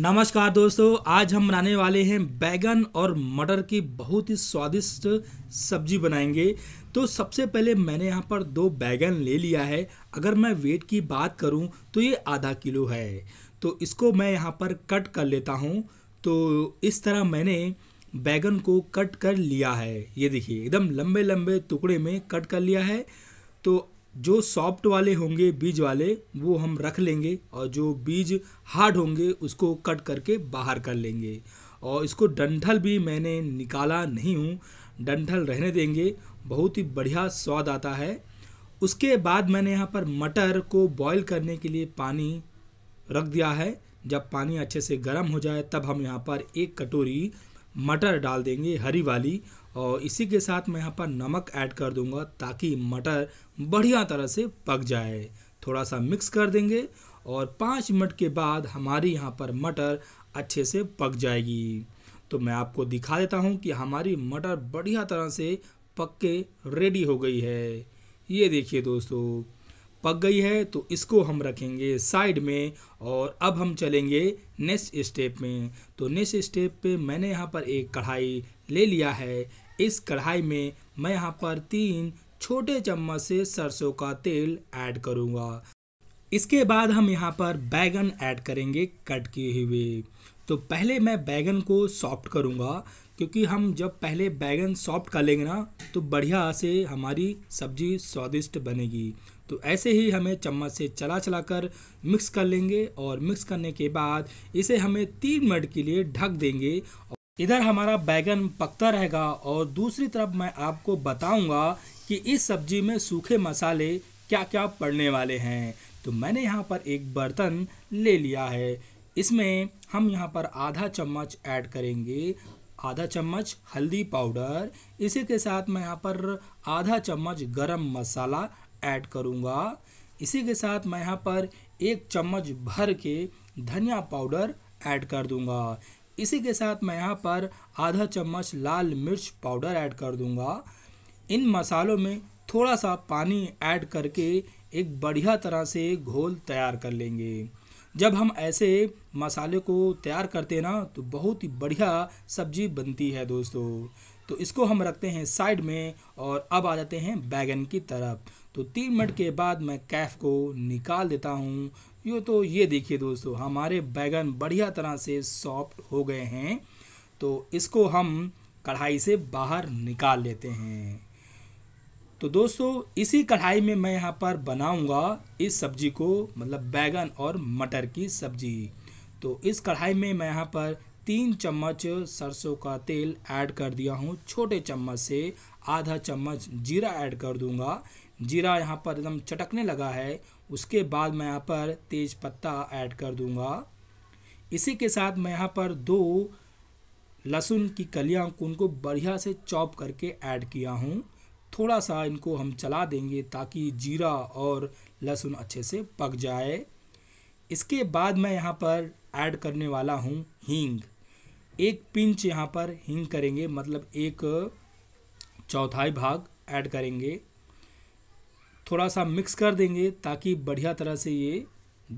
नमस्कार दोस्तों आज हम बनाने वाले हैं बैगन और मटर की बहुत ही स्वादिष्ट सब्जी बनाएंगे तो सबसे पहले मैंने यहाँ पर दो बैगन ले लिया है अगर मैं वेट की बात करूँ तो ये आधा किलो है तो इसको मैं यहाँ पर कट कर लेता हूँ तो इस तरह मैंने बैगन को कट कर लिया है ये देखिए एकदम लंबे लंबे टुकड़े में कट कर लिया है तो जो सॉफ्ट वाले होंगे बीज वाले वो हम रख लेंगे और जो बीज हार्ड होंगे उसको कट करके बाहर कर लेंगे और इसको डंठल भी मैंने निकाला नहीं हूँ डंठल रहने देंगे बहुत ही बढ़िया स्वाद आता है उसके बाद मैंने यहाँ पर मटर को बॉईल करने के लिए पानी रख दिया है जब पानी अच्छे से गर्म हो जाए तब हम यहाँ पर एक कटोरी मटर डाल देंगे हरी वाली और इसी के साथ मैं यहाँ पर नमक ऐड कर दूंगा ताकि मटर बढ़िया तरह से पक जाए थोड़ा सा मिक्स कर देंगे और पाँच मिनट के बाद हमारी यहाँ पर मटर अच्छे से पक जाएगी तो मैं आपको दिखा देता हूँ कि हमारी मटर बढ़िया तरह से पक के रेडी हो गई है ये देखिए दोस्तों पक गई है तो इसको हम रखेंगे साइड में और अब हम चलेंगे नेक्स्ट स्टेप में तो नेक्स्ट स्टेप पे मैंने यहाँ पर एक कढ़ाई ले लिया है इस कढ़ाई में मैं यहाँ पर तीन छोटे चम्मच से सरसों का तेल ऐड करूँगा इसके बाद हम यहाँ पर बैगन ऐड करेंगे कट किए हुए तो पहले मैं बैगन को सॉफ्ट करूँगा क्योंकि हम जब पहले बैगन सॉफ्ट कर लेंगे ना तो बढ़िया से हमारी सब्ज़ी स्वादिष्ट बनेगी तो ऐसे ही हमें चम्मच से चला चला कर मिक्स कर लेंगे और मिक्स करने के बाद इसे हमें तीन मिनट के लिए ढक देंगे इधर हमारा बैगन पकता रहेगा और दूसरी तरफ मैं आपको बताऊंगा कि इस सब्जी में सूखे मसाले क्या क्या पड़ने वाले हैं तो मैंने यहाँ पर एक बर्तन ले लिया है इसमें हम यहाँ पर आधा चम्मच ऐड करेंगे आधा चम्मच हल्दी पाउडर इसी के साथ मैं यहाँ पर आधा चम्मच गरम मसाला ऐड करूँगा इसी के साथ मैं यहाँ पर एक चम्मच भर के धनिया पाउडर ऐड कर दूँगा इसी के साथ मैं यहाँ पर आधा चम्मच लाल मिर्च पाउडर ऐड कर दूँगा इन मसालों में थोड़ा सा पानी ऐड करके एक बढ़िया तरह से घोल तैयार कर लेंगे जब हम ऐसे मसाले को तैयार करते हैं ना तो बहुत ही बढ़िया सब्जी बनती है दोस्तों तो इसको हम रखते हैं साइड में और अब आ जाते हैं बैगन की तरफ तो तीन मिनट के बाद मैं कैफ को निकाल देता हूँ यो तो ये देखिए दोस्तों हमारे बैगन बढ़िया तरह से सॉफ्ट हो गए हैं तो इसको हम कढ़ाई से बाहर निकाल लेते हैं तो दोस्तों इसी कढ़ाई में मैं यहाँ पर बनाऊँगा इस सब्जी को मतलब बैगन और मटर की सब्जी तो इस कढ़ाई में मैं यहाँ पर तीन चम्मच सरसों का तेल ऐड कर दिया हूँ छोटे चम्मच से आधा चम्मच जीरा ऐड कर दूँगा जीरा यहाँ पर एकदम चटकने लगा है उसके बाद मैं यहाँ पर तेज पत्ता ऐड कर दूँगा इसी के साथ मैं यहाँ पर दो लहसुन की कलियाँ उनको बढ़िया से चॉप करके ऐड किया हूँ थोड़ा सा इनको हम चला देंगे ताकि जीरा और लहसुन अच्छे से पक जाए इसके बाद मैं यहाँ पर ऐड करने वाला हूँ हींग एक पिंच यहाँ पर हींग करेंगे मतलब एक चौथाई भाग ऐड करेंगे थोड़ा सा मिक्स कर देंगे ताकि बढ़िया तरह से ये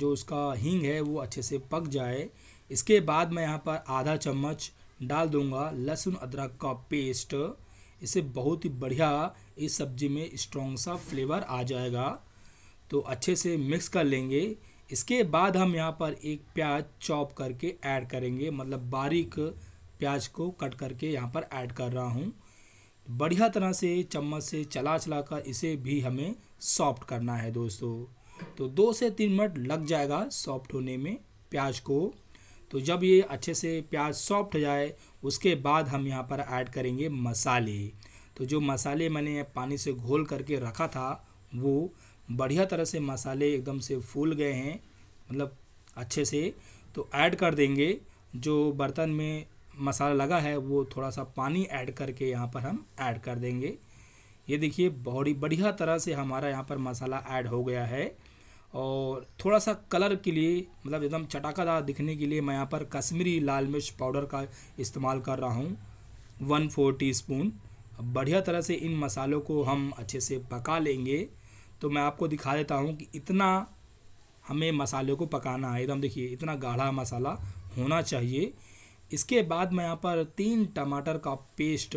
जो उसका हींग है वो अच्छे से पक जाए इसके बाद मैं यहाँ पर आधा चम्मच डाल दूँगा लहसुन अदरक का पेस्ट इसे बहुत ही बढ़िया इस सब्ज़ी में स्ट्रॉन्ग सा फ्लेवर आ जाएगा तो अच्छे से मिक्स कर लेंगे इसके बाद हम यहाँ पर एक प्याज चॉप करके ऐड करेंगे मतलब बारीक प्याज को कट करके यहाँ पर ऐड कर रहा हूँ बढ़िया तरह से चम्मच से चला चला कर इसे भी हमें सॉफ्ट करना है दोस्तों तो दो से तीन मिनट लग जाएगा सॉफ्ट होने में प्याज को तो जब ये अच्छे से प्याज सॉफ्ट हो जाए उसके बाद हम यहाँ पर ऐड करेंगे मसाले तो जो मसाले मैंने पानी से घोल करके रखा था वो बढ़िया तरह से मसाले एकदम से फूल गए हैं मतलब अच्छे से तो ऐड कर देंगे जो बर्तन में मसाला लगा है वो थोड़ा सा पानी ऐड करके यहाँ पर हम ऐड कर देंगे ये देखिए बहुत ही बढ़िया तरह से हमारा यहाँ पर मसाला ऐड हो गया है और थोड़ा सा कलर के लिए मतलब एकदम चटाकादार दिखने के लिए मैं यहाँ पर कश्मीरी लाल मिर्च पाउडर का इस्तेमाल कर रहा हूँ वन फोर टी स्पून बढ़िया तरह से इन मसालों को हम अच्छे से पका लेंगे तो मैं आपको दिखा देता हूँ कि इतना हमें मसाले को पकाना है एकदम देखिए इतना गाढ़ा मसाला होना चाहिए इसके बाद मैं यहाँ पर तीन टमाटर का पेस्ट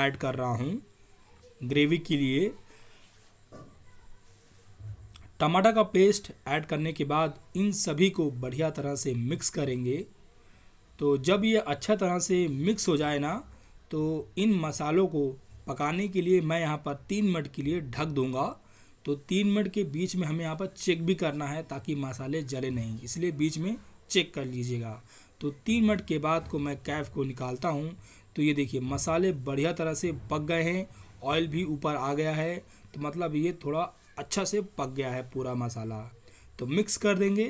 ऐड कर रहा हूँ ग्रेवी के लिए टमाटर का पेस्ट ऐड करने के बाद इन सभी को बढ़िया तरह से मिक्स करेंगे तो जब ये अच्छा तरह से मिक्स हो जाए ना तो इन मसालों को पकाने के लिए मैं यहाँ पर तीन मिनट के लिए ढक दूँगा तो तीन मिनट के बीच में हमें यहाँ पर चेक भी करना है ताकि मसाले जले नहीं इसलिए बीच में चेक कर लीजिएगा तो तीन मिनट के बाद को मैं कैफ को निकालता हूँ तो ये देखिए मसाले बढ़िया तरह से पक गए हैं ऑयल भी ऊपर आ गया है तो मतलब ये थोड़ा अच्छा से पक गया है पूरा मसाला तो मिक्स कर देंगे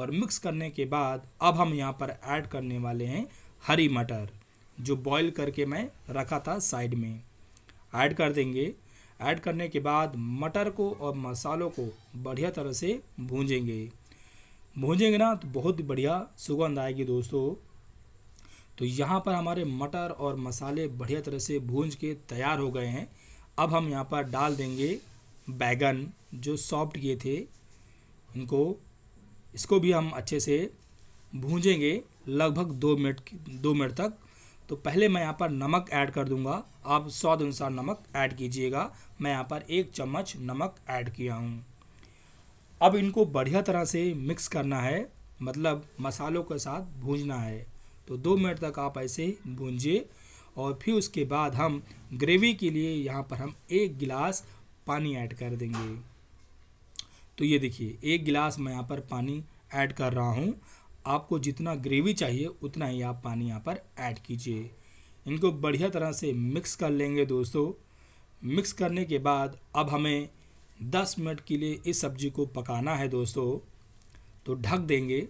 और मिक्स करने के बाद अब हम यहाँ पर ऐड करने वाले हैं हरी मटर जो बॉईल करके मैं रखा था साइड में ऐड कर देंगे ऐड करने के बाद मटर को और मसालों को बढ़िया तरह से भूंजेंगे भूंजेंगे ना तो बहुत बढ़िया सुगंध आएगी दोस्तों तो यहाँ पर हमारे मटर और मसाले बढ़िया तरह से भूंज के तैयार हो गए हैं अब हम यहाँ पर डाल देंगे बैगन जो सॉफ्ट किए थे इनको इसको भी हम अच्छे से भूंजेंगे लगभग दो मिनट दो मिनट तक तो पहले मैं यहाँ पर नमक ऐड कर दूंगा आप स्वाद अनुसार नमक ऐड कीजिएगा मैं यहाँ पर एक चम्मच नमक ऐड किया हूँ अब इनको बढ़िया तरह से मिक्स करना है मतलब मसालों के साथ भूंजना है तो दो मिनट तक आप ऐसे भूंजिए और फिर उसके बाद हम ग्रेवी के लिए यहाँ पर हम एक गिलास पानी ऐड कर देंगे तो ये देखिए एक गिलास मैं यहाँ पर पानी ऐड कर रहा हूँ आपको जितना ग्रेवी चाहिए उतना ही आप पानी यहाँ पर ऐड कीजिए इनको बढ़िया तरह से मिक्स कर लेंगे दोस्तों मिक्स करने के बाद अब हमें 10 मिनट के लिए इस सब्ज़ी को पकाना है दोस्तों तो ढक देंगे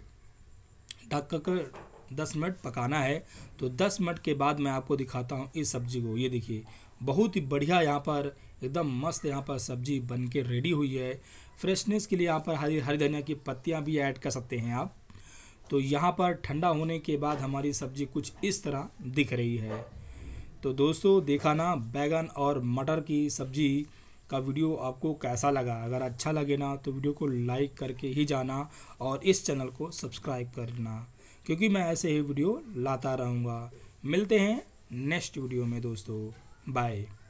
ढक कर 10 मिनट पकाना है तो 10 मिनट के बाद मैं आपको दिखाता हूँ इस सब्ज़ी को ये देखिए बहुत ही बढ़िया यहाँ पर एकदम मस्त यहाँ पर सब्जी बन के रेडी हुई है फ्रेशनेस के लिए यहाँ पर हरी हरी धनिया की पत्तियाँ भी ऐड कर सकते हैं आप तो यहाँ पर ठंडा होने के बाद हमारी सब्ज़ी कुछ इस तरह दिख रही है तो दोस्तों देखा ना बैगन और मटर की सब्ज़ी का वीडियो आपको कैसा लगा अगर अच्छा लगे ना तो वीडियो को लाइक करके ही जाना और इस चैनल को सब्सक्राइब करना क्योंकि मैं ऐसे ही वीडियो लाता रहूँगा मिलते हैं नेक्स्ट वीडियो में दोस्तों बाय